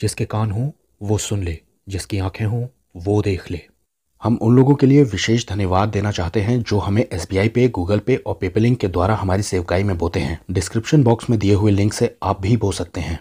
जिसके कान हों वो सुन ले जिसकी आंखें हों वो देख ले हम उन लोगों के लिए विशेष धन्यवाद देना चाहते हैं जो हमें एस पे गूगल पे और पेपलिंक के द्वारा हमारी सेवकाई में बोते हैं डिस्क्रिप्शन बॉक्स में दिए हुए लिंक से आप भी बो सकते हैं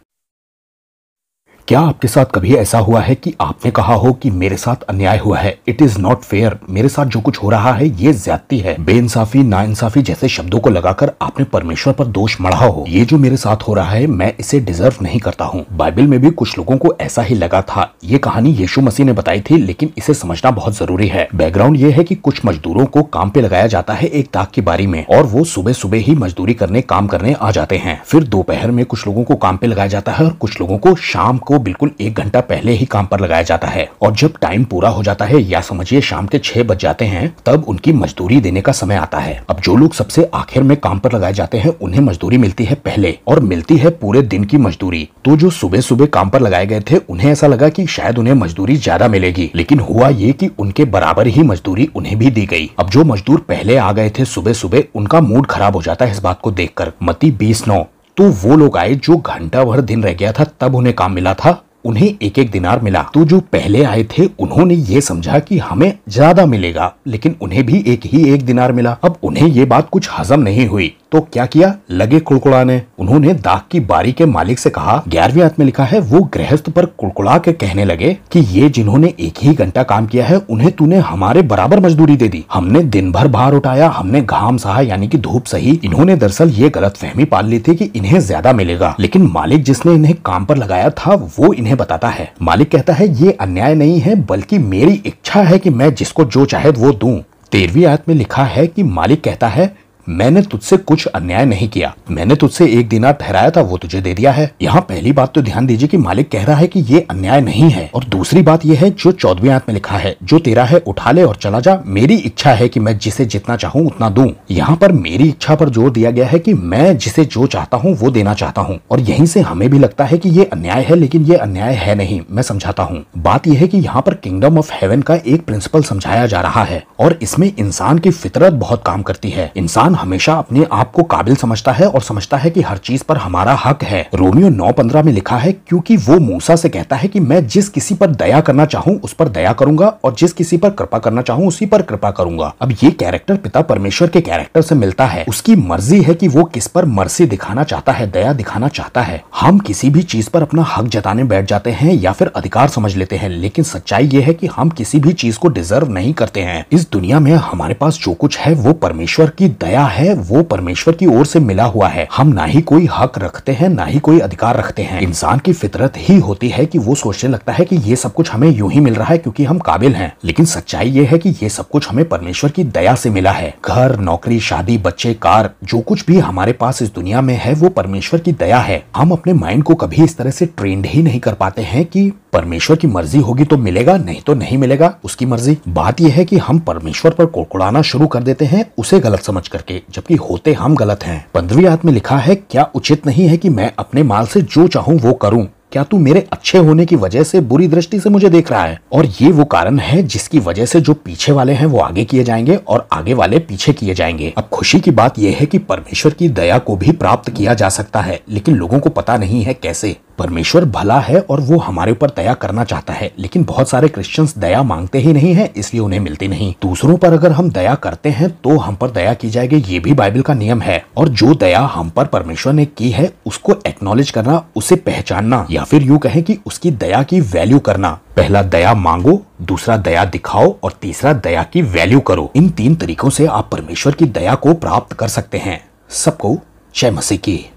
क्या आपके साथ कभी ऐसा हुआ है कि आपने कहा हो कि मेरे साथ अन्याय हुआ है इट इज नॉट फेयर मेरे साथ जो कुछ हो रहा है ये ज्यादती है बेइंसाफी नाइंसाफी जैसे शब्दों को लगाकर आपने परमेश्वर पर दोष मढ़ा हो ये जो मेरे साथ हो रहा है मैं इसे डिजर्व नहीं करता हूँ बाइबल में भी कुछ लोगों को ऐसा ही लगा था ये कहानी यीशु मसीह ने बताई थी लेकिन इसे समझना बहुत जरूरी है बैकग्राउंड ये है की कुछ मजदूरों को काम पे लगाया जाता है एक ताक की बारी में और वो सुबह सुबह ही मजदूरी करने काम करने आ जाते हैं फिर दोपहर में कुछ लोगों को काम पे लगाया जाता है और कुछ लोगों को शाम को को बिल्कुल एक घंटा पहले ही काम पर लगाया जाता है और जब टाइम पूरा हो जाता है या समझिए शाम के छह बज जाते हैं तब उनकी मजदूरी देने का समय आता है अब जो लोग सबसे आखिर में काम पर लगाए जाते हैं उन्हें मजदूरी मिलती है पहले और मिलती है पूरे दिन की मजदूरी तो जो सुबह सुबह काम पर लगाए गए थे उन्हें ऐसा लगा की शायद उन्हें मजदूरी ज्यादा मिलेगी लेकिन हुआ ये की उनके बराबर ही मजदूरी उन्हें भी दी गई अब जो मजदूर पहले आ गए थे सुबह सुबह उनका मूड खराब हो जाता है इस बात को देखकर मती बीस नौ तो वो लोग आए जो घंटा भर दिन रह गया था तब उन्हें काम मिला था उन्हें एक एक दिनार मिला तो जो पहले आए थे उन्होंने ये समझा कि हमें ज्यादा मिलेगा लेकिन उन्हें भी एक ही एक दिनार मिला अब उन्हें ये बात कुछ हजम नहीं हुई तो क्या किया लगे कुड़कुड़ाने उन्होंने दाग की बारी के मालिक से कहा ग्यारहवीं हाथ में लिखा है वो गृहस्थ पर कुड़कुड़ा के कहने लगे कि ये जिन्होंने एक ही घंटा काम किया है उन्हें तूने हमारे बराबर मजदूरी दे दी हमने दिन भर भार उठाया हमने घाम सहा यानी कि धूप सही इन्होंने दरअसल ये गलत फहमी पाल ली थी कि इन्हें ज्यादा मिलेगा लेकिन मालिक जिसने इन्हें काम पर लगाया था वो इन्हें उन्हें बताता है मालिक कहता है ये अन्याय नहीं है बल्कि मेरी इच्छा है कि मैं जिसको जो चाहे वो दूं तेरहवीं आयत में लिखा है कि मालिक कहता है मैंने तुझसे कुछ अन्याय नहीं किया मैंने तुझसे एक दिना ठहराया था वो तुझे दे दिया है यहाँ पहली बात तो ध्यान दीजिए कि मालिक कह रहा है कि ये अन्याय नहीं है और दूसरी बात यह है जो चौदवी आंत में लिखा है जो तेरा है उठा ले और चला जा मेरी इच्छा है की मैं जिसे जितना चाहूँ उतना दू यहाँ पर मेरी इच्छा पर जोर दिया गया है की मैं जिसे जो चाहता हूँ वो देना चाहता हूँ और यही से हमें भी लगता है की ये अन्याय है लेकिन ये अन्याय है नहीं मैं समझाता हूँ बात यह है की यहाँ पर किंगडम ऑफ हेवन का एक प्रिंसिपल समझाया जा रहा है और इसमें इंसान की फितरत बहुत काम करती है इंसान हमेशा अपने आप को काबिल समझता है और समझता है कि हर चीज पर हमारा हक है रोमियो नौ पंद्रह में लिखा है क्योंकि वो मूसा से कहता है कि मैं जिस किसी पर दया करना चाहूँ उस पर दया करूंगा और जिस किसी पर कृपा करना चाहूँ उसी पर कृपा करूंगा अब ये कैरेक्टर पिता परमेश्वर के कैरेक्टर से मिलता है उसकी मर्जी है कि वो किस पर मर्सी दिखाना चाहता है दया दिखाना चाहता है हम किसी भी चीज पर अपना हक जताने बैठ जाते हैं या फिर अधिकार समझ लेते हैं लेकिन सच्चाई ये है की हम किसी भी चीज को डिजर्व नहीं करते हैं इस दुनिया में हमारे पास जो कुछ है वो परमेश्वर की दया मिला है वो परमेश्वर की ओर से मिला हुआ है हम ना ही कोई हक रखते हैं ना ही कोई अधिकार रखते हैं इंसान की फितरत ही होती है कि वो सोचने लगता है कि ये सब कुछ हमें यूं ही मिल रहा है क्योंकि हम काबिल हैं लेकिन सच्चाई ये है कि ये सब कुछ हमें परमेश्वर की दया से मिला है घर नौकरी शादी बच्चे कार जो कुछ भी हमारे पास इस दुनिया में है वो परमेश्वर की दया है हम अपने माइंड को कभी इस तरह से ट्रेंड ही नहीं कर पाते हैं कि परमेश्वर की मर्जी होगी तो मिलेगा नहीं तो नहीं मिलेगा उसकी मर्जी बात यह है कि हम परमेश्वर पर कुड़कुड़ाना शुरू कर देते हैं उसे गलत समझ करके बांटे जबकि होते हम गलत हैं पंद्रवी आत्म में लिखा है क्या उचित नहीं है कि मैं अपने माल से जो चाहूँ वो करूँ क्या तू मेरे अच्छे होने की वजह से बुरी दृष्टि से मुझे देख रहा है और ये वो कारण है जिसकी वजह से जो पीछे वाले हैं वो आगे किए जाएंगे और आगे वाले पीछे किए जाएंगे अब खुशी की बात यह है कि परमेश्वर की दया को भी प्राप्त किया जा सकता है लेकिन लोगों को पता नहीं है कैसे परमेश्वर भला है और वो हमारे ऊपर दया करना चाहता है लेकिन बहुत सारे क्रिश्चियंस दया मांगते ही नहीं है इसलिए उन्हें मिलती नहीं दूसरों पर अगर हम दया करते हैं तो हम पर दया की जाएगी ये भी बाइबल का नियम है और जो दया हम पर परमेश्वर ने की है उसको एक्नोलेज करना उसे पहचानना या फिर यू कहें कि उसकी दया की वैल्यू करना पहला दया मांगो दूसरा दया दिखाओ और तीसरा दया की वैल्यू करो इन तीन तरीकों से आप परमेश्वर की दया को प्राप्त कर सकते हैं सबको जय मसीह की